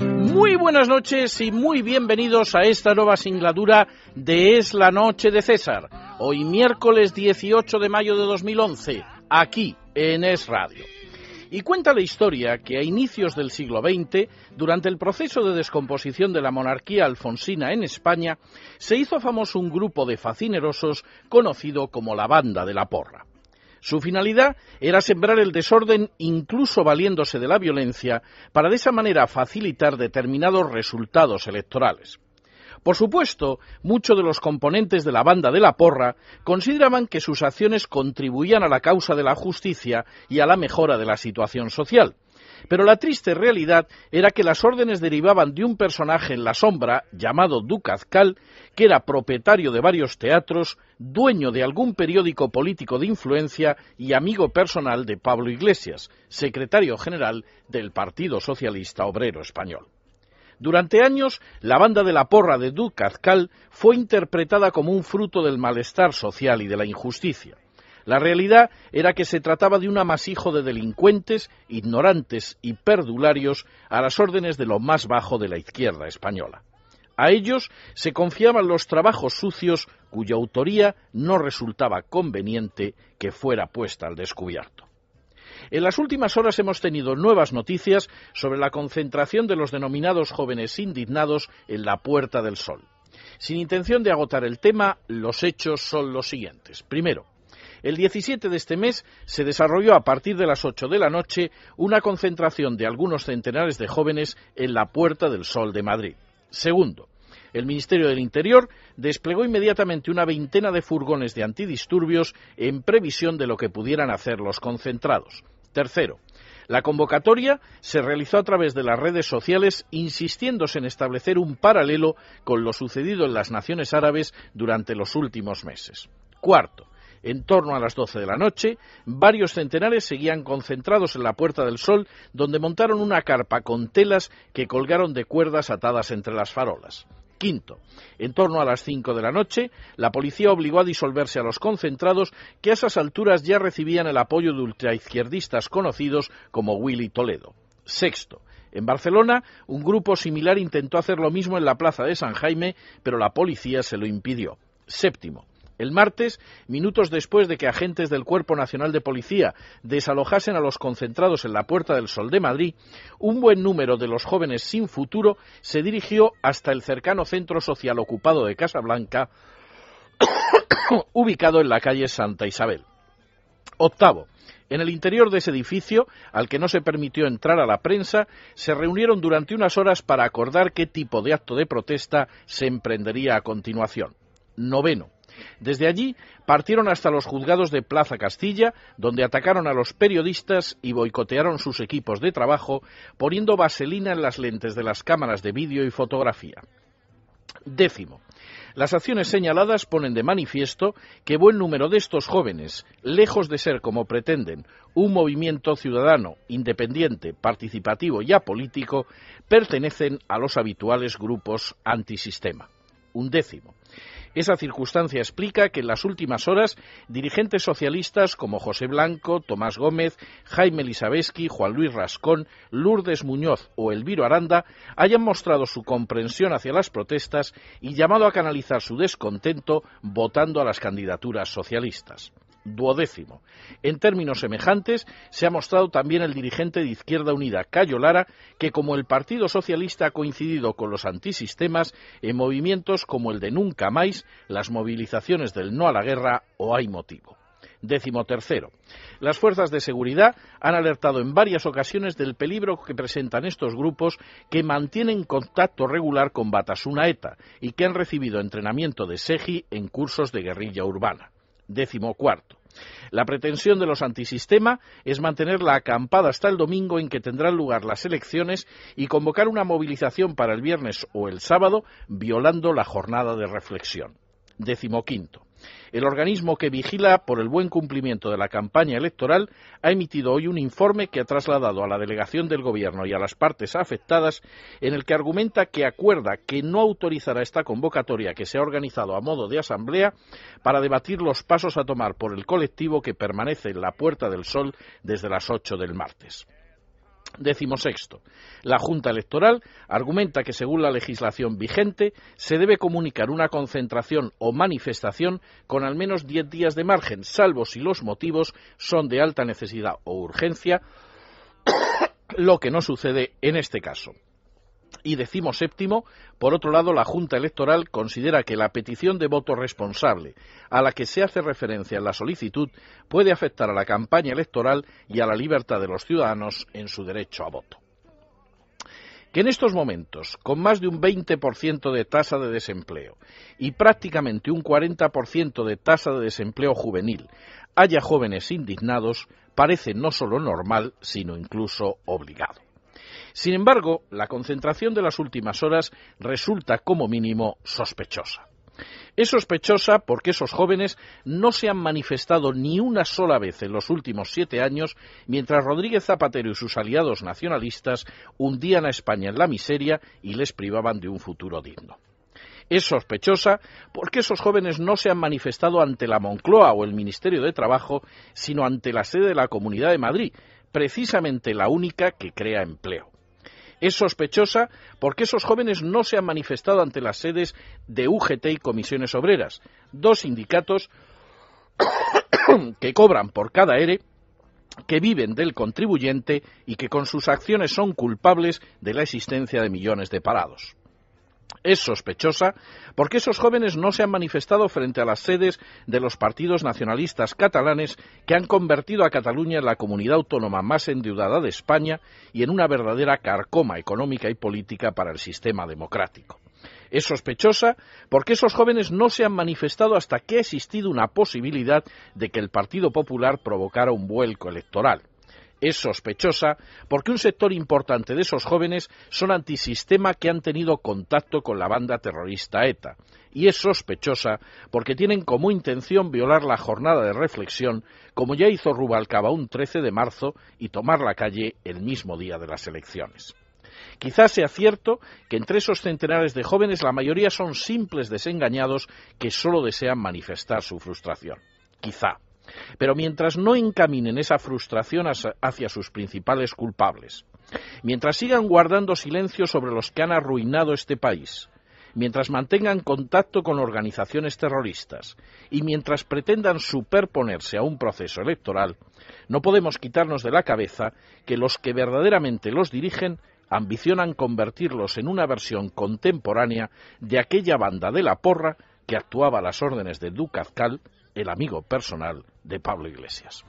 Muy buenas noches y muy bienvenidos a esta nueva singladura de Es la Noche de César, hoy miércoles 18 de mayo de 2011, aquí en Es Radio. Y cuenta la historia que a inicios del siglo XX, durante el proceso de descomposición de la monarquía alfonsina en España, se hizo famoso un grupo de facinerosos conocido como la Banda de la Porra. Su finalidad era sembrar el desorden incluso valiéndose de la violencia para de esa manera facilitar determinados resultados electorales. Por supuesto, muchos de los componentes de la banda de la porra consideraban que sus acciones contribuían a la causa de la justicia y a la mejora de la situación social. Pero la triste realidad era que las órdenes derivaban de un personaje en la sombra llamado Duque Azcal, que era propietario de varios teatros, dueño de algún periódico político de influencia y amigo personal de Pablo Iglesias, secretario general del Partido Socialista Obrero Español. Durante años, la banda de la porra de Duque fue interpretada como un fruto del malestar social y de la injusticia. La realidad era que se trataba de un amasijo de delincuentes, ignorantes y perdularios a las órdenes de lo más bajo de la izquierda española. A ellos se confiaban los trabajos sucios cuya autoría no resultaba conveniente que fuera puesta al descubierto. En las últimas horas hemos tenido nuevas noticias sobre la concentración de los denominados jóvenes indignados en la Puerta del Sol. Sin intención de agotar el tema, los hechos son los siguientes. Primero, el 17 de este mes se desarrolló a partir de las 8 de la noche una concentración de algunos centenares de jóvenes en la Puerta del Sol de Madrid. Segundo, el Ministerio del Interior desplegó inmediatamente una veintena de furgones de antidisturbios en previsión de lo que pudieran hacer los concentrados. Tercero, la convocatoria se realizó a través de las redes sociales insistiéndose en establecer un paralelo con lo sucedido en las naciones árabes durante los últimos meses. Cuarto, en torno a las doce de la noche, varios centenares seguían concentrados en la Puerta del Sol, donde montaron una carpa con telas que colgaron de cuerdas atadas entre las farolas. Quinto, en torno a las cinco de la noche, la policía obligó a disolverse a los concentrados que a esas alturas ya recibían el apoyo de ultraizquierdistas conocidos como Willy Toledo. Sexto, en Barcelona, un grupo similar intentó hacer lo mismo en la plaza de San Jaime, pero la policía se lo impidió. Séptimo, el martes, minutos después de que agentes del Cuerpo Nacional de Policía desalojasen a los concentrados en la Puerta del Sol de Madrid, un buen número de los jóvenes sin futuro se dirigió hasta el cercano centro social ocupado de Casablanca, ubicado en la calle Santa Isabel. Octavo. En el interior de ese edificio, al que no se permitió entrar a la prensa, se reunieron durante unas horas para acordar qué tipo de acto de protesta se emprendería a continuación. Noveno. Desde allí partieron hasta los juzgados de Plaza Castilla, donde atacaron a los periodistas y boicotearon sus equipos de trabajo, poniendo vaselina en las lentes de las cámaras de vídeo y fotografía. Décimo. Las acciones señaladas ponen de manifiesto que buen número de estos jóvenes, lejos de ser como pretenden un movimiento ciudadano independiente, participativo y apolítico, pertenecen a los habituales grupos antisistema un décimo. Esa circunstancia explica que en las últimas horas dirigentes socialistas como José Blanco, Tomás Gómez, Jaime Lisabeski, Juan Luis Rascón, Lourdes Muñoz o Elviro Aranda hayan mostrado su comprensión hacia las protestas y llamado a canalizar su descontento votando a las candidaturas socialistas duodécimo. En términos semejantes, se ha mostrado también el dirigente de Izquierda Unida, Cayo Lara, que como el Partido Socialista ha coincidido con los antisistemas en movimientos como el de Nunca Más, las movilizaciones del No a la Guerra o Hay Motivo. Décimo tercero. Las fuerzas de seguridad han alertado en varias ocasiones del peligro que presentan estos grupos que mantienen contacto regular con Batasuna ETA y que han recibido entrenamiento de SEGI en cursos de guerrilla urbana décimo cuarto. La pretensión de los antisistema es mantener la acampada hasta el domingo en que tendrán lugar las elecciones y convocar una movilización para el viernes o el sábado, violando la jornada de reflexión. Décimo quinto. El organismo que vigila por el buen cumplimiento de la campaña electoral ha emitido hoy un informe que ha trasladado a la delegación del Gobierno y a las partes afectadas en el que argumenta que acuerda que no autorizará esta convocatoria que se ha organizado a modo de asamblea para debatir los pasos a tomar por el colectivo que permanece en la Puerta del Sol desde las 8 del martes. Décimo sexto. La Junta Electoral argumenta que según la legislación vigente se debe comunicar una concentración o manifestación con al menos diez días de margen, salvo si los motivos son de alta necesidad o urgencia, lo que no sucede en este caso y séptimo, por otro lado, la Junta Electoral considera que la petición de voto responsable a la que se hace referencia en la solicitud puede afectar a la campaña electoral y a la libertad de los ciudadanos en su derecho a voto que en estos momentos, con más de un 20% de tasa de desempleo y prácticamente un 40% de tasa de desempleo juvenil, haya jóvenes indignados, parece no solo normal, sino incluso obligado. Sin embargo, la concentración de las últimas horas resulta como mínimo sospechosa. Es sospechosa porque esos jóvenes no se han manifestado ni una sola vez en los últimos siete años, mientras Rodríguez Zapatero y sus aliados nacionalistas hundían a España en la miseria y les privaban de un futuro digno. Es sospechosa porque esos jóvenes no se han manifestado ante la Moncloa o el Ministerio de Trabajo, sino ante la sede de la Comunidad de Madrid, precisamente la única que crea empleo. Es sospechosa porque esos jóvenes no se han manifestado ante las sedes de UGT y Comisiones Obreras, dos sindicatos que cobran por cada ERE que viven del contribuyente y que con sus acciones son culpables de la existencia de millones de parados es sospechosa porque esos jóvenes no se han manifestado frente a las sedes de los partidos nacionalistas catalanes que han convertido a Cataluña en la comunidad autónoma más endeudada de España y en una verdadera carcoma económica y política para el sistema democrático. Es sospechosa porque esos jóvenes no se han manifestado hasta que ha existido una posibilidad de que el Partido Popular provocara un vuelco electoral. Es sospechosa porque un sector importante de esos jóvenes son antisistema que han tenido contacto con la banda terrorista ETA. Y es sospechosa porque tienen como intención violar la jornada de reflexión, como ya hizo Rubalcaba un 13 de marzo, y tomar la calle el mismo día de las elecciones. Quizás sea cierto que entre esos centenares de jóvenes la mayoría son simples desengañados que solo desean manifestar su frustración. Quizá. Pero mientras no encaminen esa frustración hacia sus principales culpables, mientras sigan guardando silencio sobre los que han arruinado este país, mientras mantengan contacto con organizaciones terroristas y mientras pretendan superponerse a un proceso electoral, no podemos quitarnos de la cabeza que los que verdaderamente los dirigen ambicionan convertirlos en una versión contemporánea de aquella banda de la porra que actuaba a las órdenes de Ducazcal, el amigo personal de Pablo Iglesias.